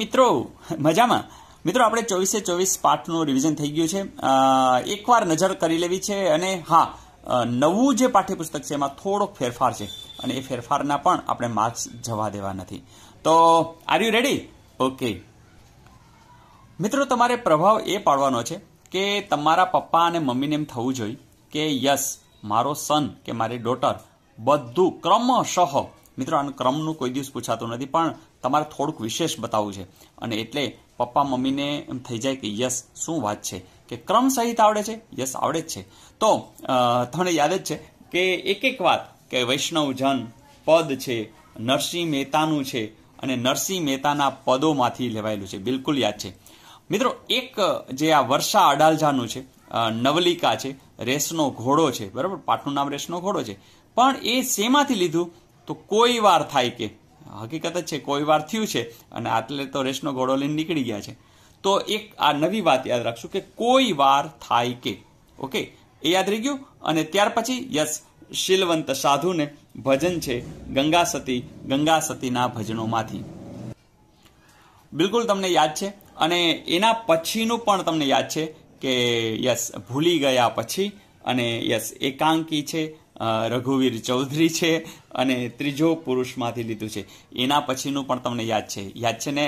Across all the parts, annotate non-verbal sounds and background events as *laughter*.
મિત્રો મજામાં મિત્રો આપણે ચોવીસે ચોવીસ પાઠનું રિવિઝન થઈ ગયું છે એકવાર નજર કરી લેવી છે અને હા નવું જે પાઠ્યપુસ્તક છે એમાં થોડોક ફેરફાર છે અને એ ફેરફારના પણ આપણે માર્ક્સ જવા દેવા નથી તો આર યુ રેડી ઓકે મિત્રો તમારે પ્રભાવ એ પાડવાનો છે કે તમારા પપ્પા અને મમ્મીને એમ થવું જોઈએ કે યસ મારો સન કે મારી ડોટર બધું ક્રમશઃ મિત્રો આનું ક્રમનું કોઈ દિવસ પૂછાતું નથી પણ તમારે થોડુંક વિશેષ બતાવવું છે અને એટલે પપ્પા મમ્મીને એમ થઈ જાય કે યસ શું વાત છે કે ક્રમ સહિત આવડે છે યસ આવડે જ છે તો તમને યાદ જ છે કે એક એક વાત કે વૈષ્ણવજન પદ છે નરસિંહ મહેતાનું છે અને નરસિંહ મહેતાના પદોમાંથી લેવાયેલું છે બિલકુલ યાદ છે મિત્રો એક જે આ વર્ષા અડાલજાનું છે નવલિકા છે રેસનો ઘોડો છે બરાબર પાઠનું નામ રેસનો ઘોડો છે પણ એ શેમાંથી લીધું તો કોઈ વાર થાય કે હકીકત જ છે કોઈ વાર થયું છે અને આટલે તો રેસનો ઘોડો લઈને નીકળી ગયા છે તો એક આ નવી વાત યાદ રાખશું કે કોઈ વાર થાય કે ઓકે એ યાદ રહી ગયું અને ત્યાર પછી યસ શીલવંત સાધુને ભજન છે ગંગા સતી ગંગા સતીના ભજનોમાંથી બિલકુલ તમને યાદ છે અને એના પછીનું પણ તમને યાદ છે કે યસ ભૂલી ગયા પછી અને યસ એકાંકી છે રઘુવીર ચૌધરી છે અને ત્રીજો પુરુષમાંથી લીધું છે એના પછીનું પણ તમને યાદ છે યાદ છે ને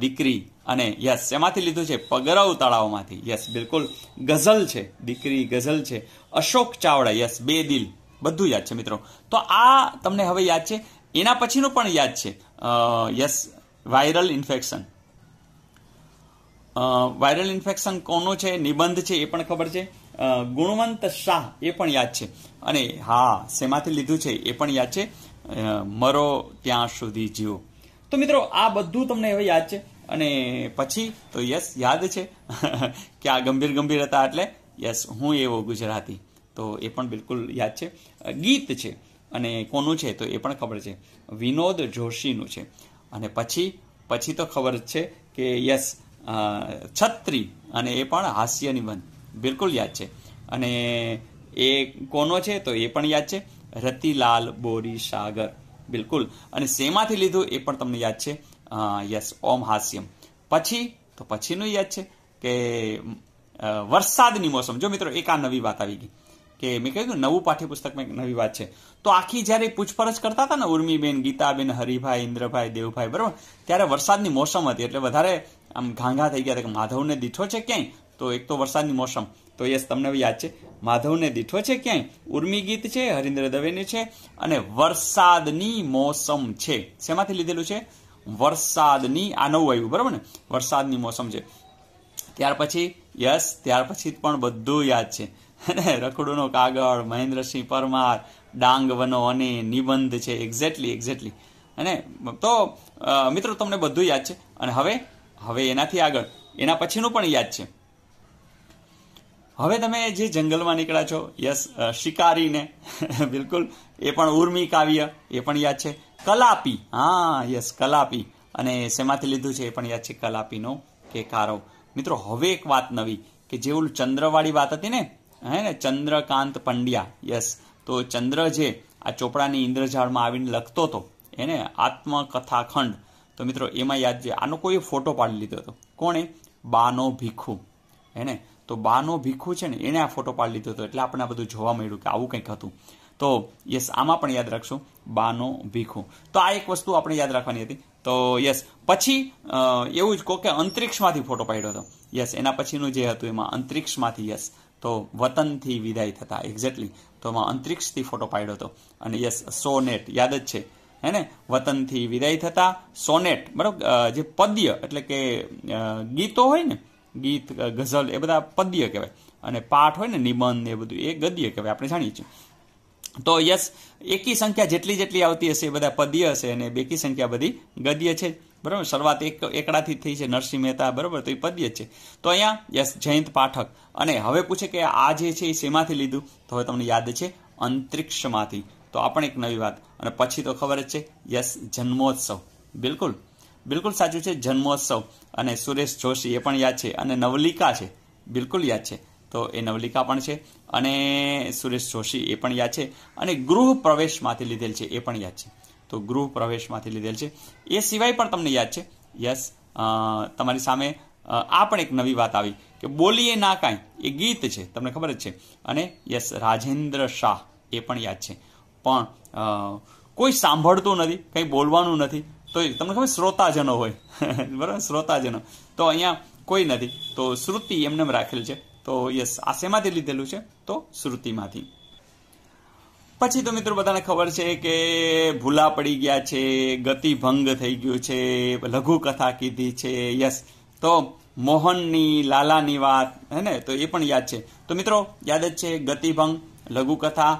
દીકરી અને યસ શેમાંથી લીધું છે પગરવ તળાવમાંથી યસ બિલકુલ ગઝલ છે દીકરી ગઝલ છે અશોક ચાવડા યસ બે દિલ બધું યાદ છે મિત્રો તો આ તમને હવે યાદ છે એના પછીનું પણ યાદ છે yes viral infection viral infection કોનું છે નિબંધ છે એ પણ ખબર છે ગુણવંત શાહ એ પણ યાદ છે અને હા શેમાંથી લીધું છે એ પણ યાદ છે મરો ત્યાં સુધી જીવો તો મિત્રો આ બધું તમને હવે યાદ છે અને પછી તો યસ યાદ છે *laughs* કે આ ગંભીર ગંભીર હતા એટલે યસ હું એવો ગુજરાતી તો એ પણ બિલકુલ યાદ છે ગીત છે અને કોનું છે તો એ પણ ખબર છે વિનોદ જોશીનું છે અને પછી પછી તો ખબર જ છે કે યસ છત્રી અને એ પણ હાસ્ય નિબંધ બિલકુલ યાદ છે અને એ કોનો છે તો એ પણ યાદ છે રતિલાલ બોરી સાગર બિલકુલ અને શેમાંથી લીધું એ પણ તમને યાદ છે યસ ઓમ હાસ્યમ પછી તો પછીનું યાદ છે કે વરસાદની મોસમ જો મિત્રો એક આ નવી વાત આવી ગઈ કે મેં કહ્યું નવું પાઠ્યપુસ્તકમાં એક નવી વાત છે તો આખી જ્યારે પૂછપરછ કરતા હતા ને ઉર્મીબેન ગીતાબેન હરિભાઈ ઇન્દ્રભાઈ દેવભાઈ બરાબર ત્યારે વરસાદની મોસમ હતી એટલે વધારે આમ ઘાંઘા થઈ ગયા હતા કે માધવને દીઠો છે ક્યાંય તો એક તો વરસાદની મોસમ તો યસ તમને યાદ છે માધવને દીઠો છે ક્યાંય ઉર્મી ગીત છે હરિન્દ્ર દવેની છે અને વરસાદની મોસમ છે શેમાંથી લીધેલું છે વરસાદની આ નવું આવ્યું બરાબર ને વરસાદની મોસમ છે ત્યાર પછી યસ ત્યાર પછી પણ બધું યાદ છે અને રખડુનો કાગળ મહેન્દ્રસિંહ પરમાર ડાંગવનો અને નિબંધ છે એક્ઝેક્ટલી એક્ઝેક્ટલી અને તો મિત્રો તમને બધું યાદ છે અને હવે હવે એનાથી આગળ એના પછીનું પણ યાદ છે હવે તમે જે જંગલમાં નીકળ્યા છો યસ શિકારીને *laughs* બિલકુલ એ પણ ઉર્મી કાવ્ય એ પણ યાદ છે કલાપી હા યસ કલાપી અને શેમાંથી લીધું છે એ પણ યાદ છે કલાપીનો કે કારો મિત્રો હવે એક વાત નવી કે જે ઓલું ચંદ્રવાળી વાત હતી ને હે ને ચંદ્રકાંત પંડ્યા યસ તો ચંદ્ર જે આ ચોપડાની ઇન્દ્રજાળમાં આવીને લખતો હતો એને આત્મકથાખંડ તો મિત્રો એમાં યાદ છે આનો કોઈ ફોટો પાડી લીધો હતો કોણે બાનો ભીખુ હે ને તો બાનો ભીખુ છે ને એને આ ફોટો પાડી લીધો હતો એટલે આપણે આ બધું જોવા મળ્યું કે આવું કંઈક હતું તો યસ આમાં પણ યાદ રાખશું બાનો ભીખુ તો આ એક વસ્તુ આપણે યાદ રાખવાની હતી તો યસ પછી એવું જ કહો કે અંતરિક્ષમાંથી ફોટો પાડ્યો હતો યસ એના પછીનું જે હતું એમાં અંતરિક્ષમાંથી યસ તો વતનથી વિદાય થતા એક્ઝેક્ટલી તો એમાં અંતરિક્ષથી ફોટો પાડ્યો હતો અને યસ સોનેટ યાદ જ છે હે ને વતનથી વિદાય થતા સોનેટ બરાબર જે પદ્ય એટલે કે ગીતો હોય ને ગીત ગઝલ એ બધા પદ્ય કહેવાય અને પાઠ હોય ને નિબંધ એ બધું એ ગદ્ય કહેવાય આપણે જાણીએ છીએ તો યસ એકી સંખ્યા જેટલી જેટલી આવતી હશે એ બધા પદ્ય હશે અને બેકી સંખ્યા બધી ગદ્ય છે બરાબર શરૂઆત એક એકડાથી થઈ છે નરસિંહ મહેતા બરાબર તો એ પદ્ય છે તો અહીંયા યસ જયંત પાઠક અને હવે પૂછે કે આ જે છે એ શેમાંથી લીધું તો હવે તમને યાદ છે અંતરિક્ષમાંથી તો આ પણ એક નવી વાત અને પછી તો ખબર જ છે યસ જન્મોત્સવ બિલકુલ બિલકુલ સાચું છે જન્મોત્સવ અને સુરેશ જોશી એ પણ યાદ છે અને નવલિકા છે બિલકુલ યાદ છે તો એ નવલિકા પણ છે અને સુરેશ જોશી એ પણ યાદ છે અને ગૃહ પ્રવેશમાંથી લીધેલ છે એ પણ યાદ છે તો ગૃહ પ્રવેશમાંથી લીધેલ છે એ સિવાય પણ તમને યાદ છે યસ તમારી સામે આ પણ એક નવી વાત આવી કે બોલીએ ના કાંઈ એ ગીત છે તમને ખબર જ છે અને યસ રાજેન્દ્ર શાહ એ પણ યાદ છે પણ કોઈ સાંભળતું નથી કંઈ બોલવાનું નથી તો એ તમને ખબર શ્રોતાજનો હોય *laughs* બરાબર શ્રોતાજનો તો અહીંયા કોઈ નથી તો શ્રુતિ એમને રાખેલ છે તો યસ આ શેમાંથી લીધેલું છે તો શ્રુતિમાંથી પછી તો મિત્રો બધાને ખબર છે કે ભૂલા પડી ગયા છે ગતિભંગ થઈ ગયું છે લઘુકથા કીધી છે યસ તો મોહનની લાલાની વાત હે ને તો એ પણ યાદ છે તો મિત્રો યાદ જ છે ગતિભંગ લઘુકથા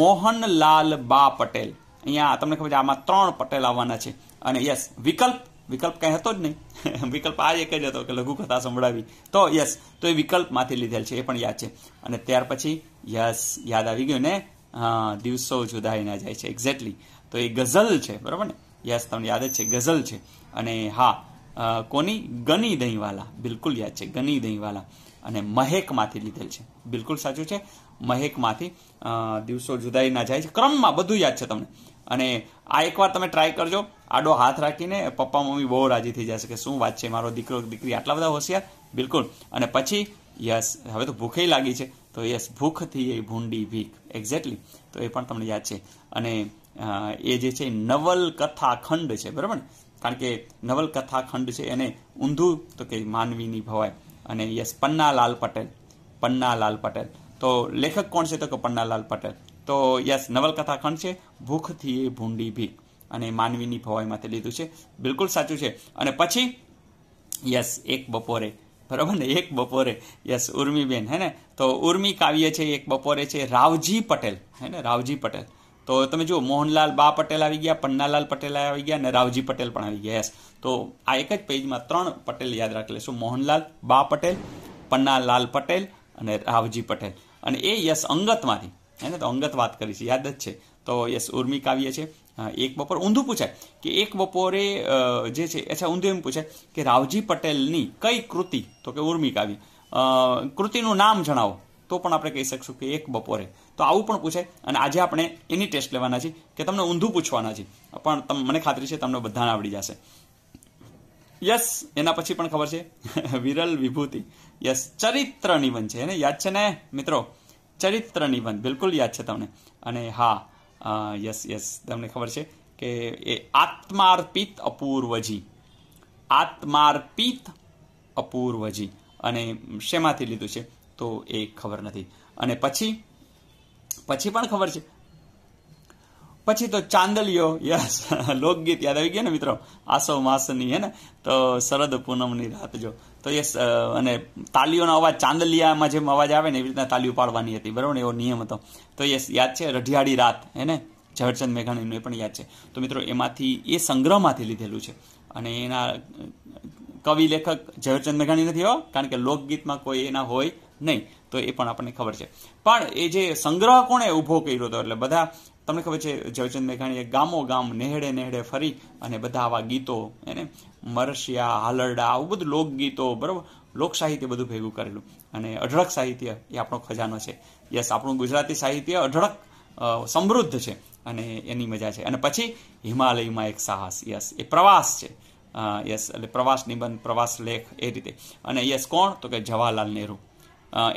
મોહનલાલ બા પટેલ અહીંયા તમને ખબર છે આમાં ત્રણ પટેલ આવવાના છે અને યસ વિકલ્પ વિકલ્પ કાંઈ હતો જ નહીં *laughs* વિકલ્પ આ એક જ હતો કે લઘુકથા સંભળાવી તો યસ તો એ વિકલ્પમાંથી લીધેલ છે એ પણ યાદ છે અને ત્યાર પછી યસ યાદ આવી ગયું ને હા દિવસો જુદાઈ ના જાય છે એક્ઝેક્ટલી તો એ ગઝલ છે બરાબર ને યસ તમને યાદ જ છે ગઝલ છે અને હા કોની ગની દહીંવાલા બિલકુલ યાદ છે ગની દહીંવાલા અને મહેકમાંથી લીધેલ છે બિલકુલ સાચું છે મહેકમાંથી દિવસો જુદાઈ ના જાય છે ક્રમમાં બધું યાદ છે તમને અને આ એકવાર તમે ટ્રાય કરજો આડો હાથ રાખીને પપ્પા મમ્મી બહુ રાજી થઈ જશે કે શું વાત છે મારો દીકરો દીકરી આટલા બધા હોશિયાર બિલકુલ અને પછી યસ હવે તો ભૂખેય લાગી છે તો યસ ભૂખથી એ ભૂંડી ભીખ એક્ઝેક્ટલી તો એ પણ તમને યાદ છે અને એ જે છે નવલકથા ખંડ છે બરાબર ને કારણ કે નવલકથા ખંડ છે એને ઊંધું તો કે માનવીની ભવાય અને યસ પન્નાલાલ પટેલ પન્નાલાલ પટેલ તો લેખક કોણ છે તો કે પન્નાલાલ પટેલ તો યસ નવલકથા ખંડ છે ભૂખથી એ ભૂંડી ભીખ અને માનવીની ભવાઈમાંથી લીધું છે બિલકુલ સાચું છે અને પછી યસ એક બપોરે બરાબર ને એક બપોરે યસ ઉર્મીબેન હે ને તો ઉર્મી કાવ્ય છે એક બપોરે છે રાવજી પટેલ હે ને રાવજી પટેલ તો તમે જુઓ મોહનલાલ બા પટેલ આવી ગયા પન્નાલાલ પટેલ આવી ગયા અને રાવજી પટેલ પણ આવી ગયા યસ તો આ એક જ પેજમાં ત્રણ પટેલ યાદ રાખી લેશું મોહનલાલ બા પટેલ પન્નાલાલ પટેલ અને રાવજી પટેલ અને એ યસ અંગતમાંથી એને તો અંગત વાત કરી છે યાદ જ છે તો યસ ઉર્મી કાવ્ય છે એક બપોર ઊંધું પૂછાય કે એક બપોરે જે છે અચ્છા ઊંધું એમ પૂછાય કે રાવજી પટેલની કઈ કૃતિ તો કે ઉર્મી કાવ્ય કૃતિનું નામ જણાવો તો પણ આપણે કહી શકશું કે એક બપોરે તો આવું પણ પૂછાય અને આજે આપણે એની ટેસ્ટ લેવાના છે કે તમને ઊંધું પૂછવાના છે પણ મને ખાતરી છે તમને બધાને આવડી જશે યસ એના પછી પણ ખબર છે *laughs* વિરલ વિભૂતિ યસ ચરિત્ર નિબંધ છે એને યાદ છે ને મિત્રો ચરિત્ર નિબંધ બિલકુલ યાદ છે તમને અને હા યસ યસ તમને ખબર છે કે એ આત્માર્પિત અપૂર્વજી આત્માર્પિત અપૂર્વજી અને શેમાંથી લીધું છે તો એ ખબર નથી અને પછી પછી પણ ખબર છે પછી તો ચાંદલિયો યસ લોકગીત યાદ આવી ગયા ને મિત્રો આસો માસની હે ને તો શરદ પૂનમની રાત જો તો યસ અને તાલીઓનો અવાજ ચાંદલિયામાં જેમ અવાજ આવે ને એવી રીતના તાલીઓ પાડવાની હતી બરાબર ને એવો નિયમ હતો તો યસ યાદ છે રઢિયાળી રાત હેને ને ઝવેરચંદ મેઘાણીનું એ પણ યાદ છે તો મિત્રો એમાંથી એ સંગ્રહમાંથી લીધેલું છે અને એના કવિ લેખક ઝવેરચંદ મેઘાણી નથી હો કારણ કે લોકગીતમાં કોઈ એના હોય નહીં તો એ પણ આપણને ખબર છે પણ એ જે સંગ્રહ કોણે ઊભો કર્યો હતો એટલે બધા તમને ખબર છે ઝવેરચંદ મેઘાણીએ ગામો ગામ નેહડે નેહડે ફરી અને બધા આવા ગીતો એને મરશિયા હાલરડા આવું બધું લોકગીતો બરાબર લોક સાહિત્ય બધું ભેગું કરેલું અને અઢળક સાહિત્ય એ આપણો ખજાનો છે યસ આપણું ગુજરાતી સાહિત્ય અઢળક સમૃદ્ધ છે અને એની મજા છે અને પછી હિમાલયમાં એક સાહસ યસ એ પ્રવાસ છે યસ એટલે પ્રવાસ નિબંધ પ્રવાસ લેખ એ રીતે અને યસ કોણ તો કે જવાહરલાલ નહેરુ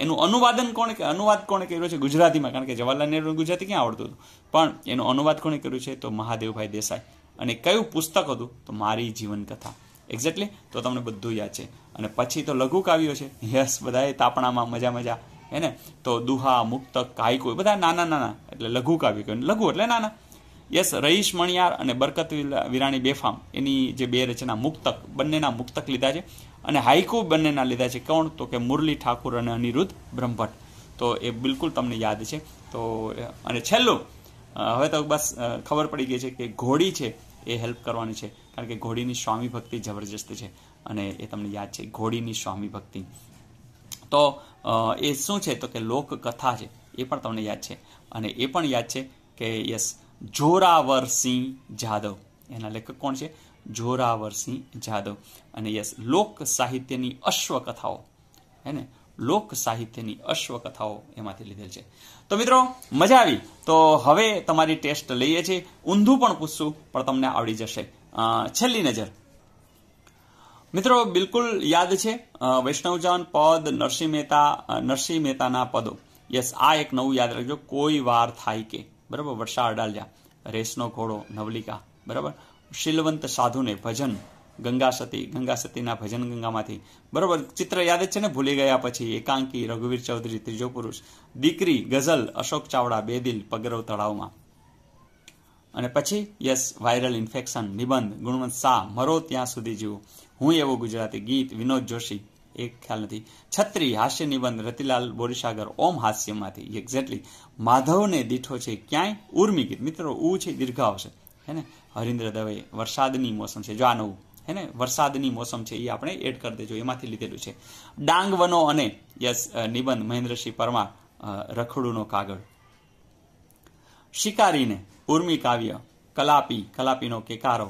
એનું અનુવાદન કોણે અનુવાદ કોણે કર્યો છે ગુજરાતીમાં કારણ કે જવાહરલાલ નહેરુ ગુજરાતી ક્યાં આવડતું હતું પણ એનો અનુવાદ કોણે કર્યું છે તો મહાદેવભાઈ દેસાઈ અને કયું પુસ્તક હતું તો મારી જીવન કથા એક્ઝેક્ટલી તો તમને બધું યાદ છે અને પછી તો લઘુ કાવ્યો છે યસ બધાએ તાપણામાં મજા મજા હે ને તો દુહા મુક્તક કાયકો બધા નાના નાના એટલે લઘુ કાવ્ય કહેવાય લઘુ એટલે નાના યસ રહીશ મણિયાર અને બરકત વિરાણી બેફામ એની જે બે રચના મુક્તક બંનેના મુક્તક લીધા છે અને હાઈકુ બંનેના લીધા છે કોણ તો કે મુરલી ઠાકુર અને અનિરુદ્ધ બ્રહ્મભટ્ટ તો એ બિલકુલ તમને યાદ છે તો અને છેલ્લું હવે તો બસ ખબર પડી ગઈ છે કે ઘોડી છે એ હેલ્પ કરવાની છે કારણ કે ઘોડીની સ્વામી ભક્તિ જબરજસ્ત છે અને એ તમને યાદ છે ઘોડીની સ્વામી ભક્તિ તો એ શું છે તો કે લોકકથા છે એ પણ તમને યાદ છે અને એ પણ યાદ છે કે યસ જોરાવર સિંહ જાદવ એના લેખક કોણ છે જોરાવરસિંહ જાદવ અને યસ લોક સાહિત્યની અશ્વકથાઓ હે ને લોક સાહિત્યની અશ્વકથાઓ એમાંથી લીધેલ છે તો મિત્રો મજા આવી તો હવે તમારી ટેસ્ટ લઈએ છીએ ઊંધું પણ પૂછશું પણ તમને આવડી જશે છેલ્લી નજર મિત્રો બિલકુલ યાદ છે વૈષ્ણવજન પદ નરસિંહ મહેતા નરસિંહ મહેતાના પદો યસ આ એક નવું યાદ રાખજો કોઈ વાર થાય કે બરાબર વર્ષા અડાલજા રેસનો ઘોડો નવલિકા બરાબર શીલવંત સાધુને ભજન ગંગા સતી ગંગા સતીના ભજન ગંગામાંથી બરોબર ચિત્ર યાદ જ છે ને ભૂલી ગયા પછી એકાંકી રઘુવીર ચૌધરી ત્રીજો પુરુષ દીકરી ગઝલ અશોક ચાવડા બેદિલ દિલ પગરવ તળાવમાં અને પછી યસ વાયરલ ઇન્ફેક્શન નિબંધ ગુણવંત શાહ મરો ત્યાં સુધી જીવું હું એવો ગુજરાતી ગીત વિનોદ જોશી એ ખ્યાલ નથી છત્રી હાસ્ય નિબંધ રતિલાલ બોરીસાગર ઓમ હાસ્યમાંથી એક્ઝેક્ટલી માધવને દીઠો છે ક્યાંય ઉર્મી ગીત મિત્રો ઉ છે દીર્ઘાવ આવશે હે ને હરીન્દ્ર દવે વરસાદની મોસમ છે જો આ નવું હે ને વરસાદની મોસમ છે એ આપણે એડ કરી દેજો એમાંથી લીધેલું છે ડાંગ વનો અને યસ નિબંધ મહેન્દ્રસિંહ પરમાર રખડુનો કાગળ શિકારીને ઉર્મી કાવ્ય કલાપી કલાપીનો કેકારો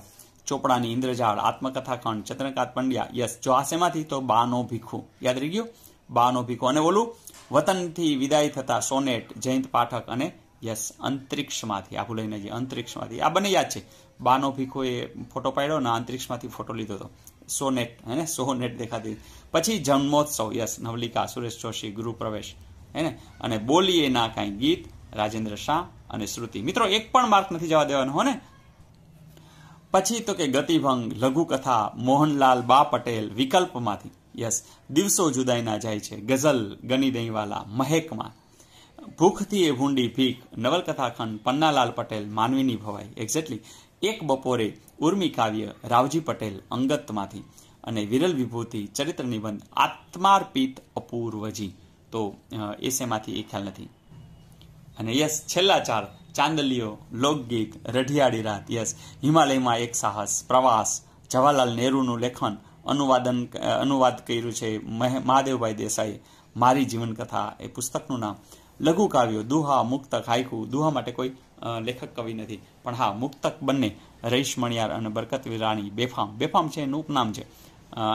ચોપડાની ઇન્દ્રજાળ આત્મકથાખંડ ચંદ્રકાંત પંડ્યા યસ જો આ શેમાંથી તો બાનો ભીખો યાદ રહી ગયું બાનો ભીખો અને ઓલું વતનથી વિદાય થતા સોનેટ જયંત પાઠક અને યસ અંતરિક્ષમાંથી આ ભૂલાઈ જે અંતરિક્ષમાંથી આ બંને યાદ છે બાનો ભીખોએ ફોટો પાડ્યો અને અંતરિક્ષમાંથી ફોટો લીધો હતો સોનેટ હે સોનેટ દેખાતી પછી જન્મોત્સવ યસ નવલિકા સુરેશ જોશી ગુરુપ્રવેશ હે અને બોલીએ ના કાંઈ ગીત રાજેન્દ્ર શાહ અને શ્રુતિ મિત્રો એક પણ માર્ક નથી જવા દેવાનો હો પછી તો કે ગતિભંગ લઘુકથા મોહનલાલ બા પટેલ વિકલ્પમાંથી યસ દિવસો જુદાઈના જાય છે ગઝલ ગની દહીંવાલા મહેકમાં ભૂખથી એ ભૂંડી ભીખ નવલકથાખંડ પન્નાલાલ પટેલ માનવીની ભવાઈ એક્ઝેક્ટલી એક બપોરે ઉર્મી કાવ્ય રાવજી પટેલ અંગતમાંથી અને વિરલ વિભૂતિ ચરિત્ર નિબંધ આત્માર્પિત અપૂર્વજી તો એ શેમાંથી એ ખ્યાલ નથી અને યસ છેલ્લા ચાર ચાંદલીઓ લોકગીત રઢિયાળી રાત યસ હિમાલયમાં એક સાહસ પ્રવાસ જવાહરલાલ નહેરુનું લેખન અનુવાદન અનુવાદ કર્યું છે મહાદેવભાઈ દેસાઈ મારી જીવનકથા એ પુસ્તકનું નામ લઘુ કાવ્યો દુહા મુક્તક હાઈકુ દુહા માટે કોઈ લેખક કવિ નથી પણ હા મુક્તક બંને રહીશ મણિયાર અને બરકત રાણી બેફામ બેફામ છે એનું ઉપનામ છે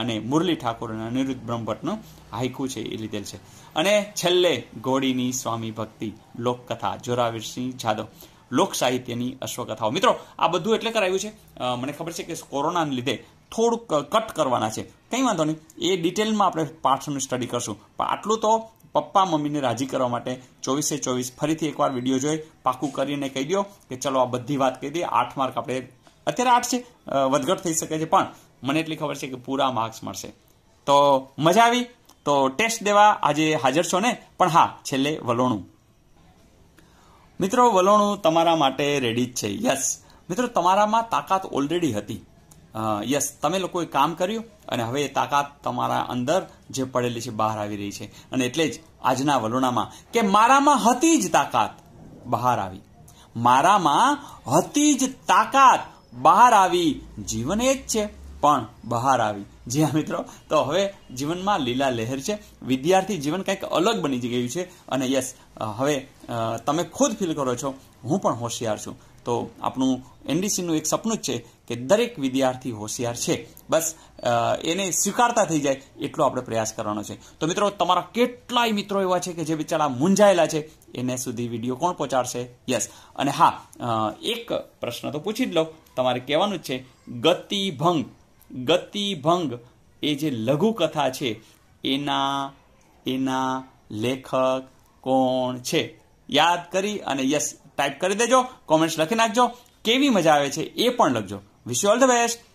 અને મુરલી ઠાકોર અને અનિરુદ્ધ બ્રહ્મભટ્ટનું હાઈકુ છે એ લીધેલ છે અને છેલ્લે ઘોડીની સ્વામી ભક્તિ લોકકથા જોરાવીરસિંહ જાદવ લોક સાહિત્યની અશ્વકથાઓ મિત્રો આ બધું એટલે કરાયું છે મને ખબર છે કે કોરોનાને લીધે થોડુંક કટ કરવાના છે કંઈ વાંધો નહીં એ ડિટેલમાં આપણે પાઠનું સ્ટડી કરશું પણ આટલું તો પપ્પા મમ્મીને રાજી કરવા માટે ચોવીસે ચોવીસ ફરીથી એકવાર વિડીયો જોઈ પાકું કરીને કહી દો કે ચલો આ બધી વાત કહી દે આઠ માર્ક આપણે અત્યારે આઠ છે વધઘટ થઈ શકે છે પણ મને એટલી ખબર છે કે પૂરા માર્ક્સ મળશે તો મજા આવી તો ટેસ્ટ દેવા આજે હાજર છો ને પણ હા છેલ્લે વલોણું મિત્રો વલોણું તમારા માટે રેડી જ છે યસ મિત્રો તમારામાં તાકાત ઓલરેડી હતી યસ તમે લોકોએ કામ કર્યું અને હવે એ તાકાત તમારા અંદર જે પડેલી છે બહાર આવી રહી છે અને એટલે જ આજના વલોણામાં કે મારામાં હતી જ તાકાત બહાર આવી મારામાં હતી જ તાકાત બહાર આવી જીવન એ જ છે પણ બહાર આવી જી હા મિત્રો તો હવે જીવનમાં લીલા લહેર છે વિદ્યાર્થી જીવન કંઈક અલગ બની ગયું છે અને યસ હવે તમે ખુદ ફીલ કરો છો હું પણ હોશિયાર છું તો આપણું એનડીસીનું એક સપનું જ છે કે દરેક વિદ્યાર્થી હોશિયાર છે બસ એને સ્વીકારતા થઈ જાય એટલો આપણે પ્રયાસ કરવાનો છે તો મિત્રો તમારા કેટલાય મિત્રો એવા છે કે જે બિચારા મૂંઝાયેલા છે એને સુધી વિડીયો કોણ પહોંચાડશે યસ અને હા એક પ્રશ્ન તો પૂછી જ લો તમારે કહેવાનું જ છે ગતિભંગ ગતિભંગ એ જે લઘુકથા છે એના એના લેખક કોણ છે યાદ કરી અને યસ ટાઈપ કરી દેજો કોમેન્ટ્સ લખી નાખજો કેવી મજા આવે છે એ પણ લખજો wish you all the best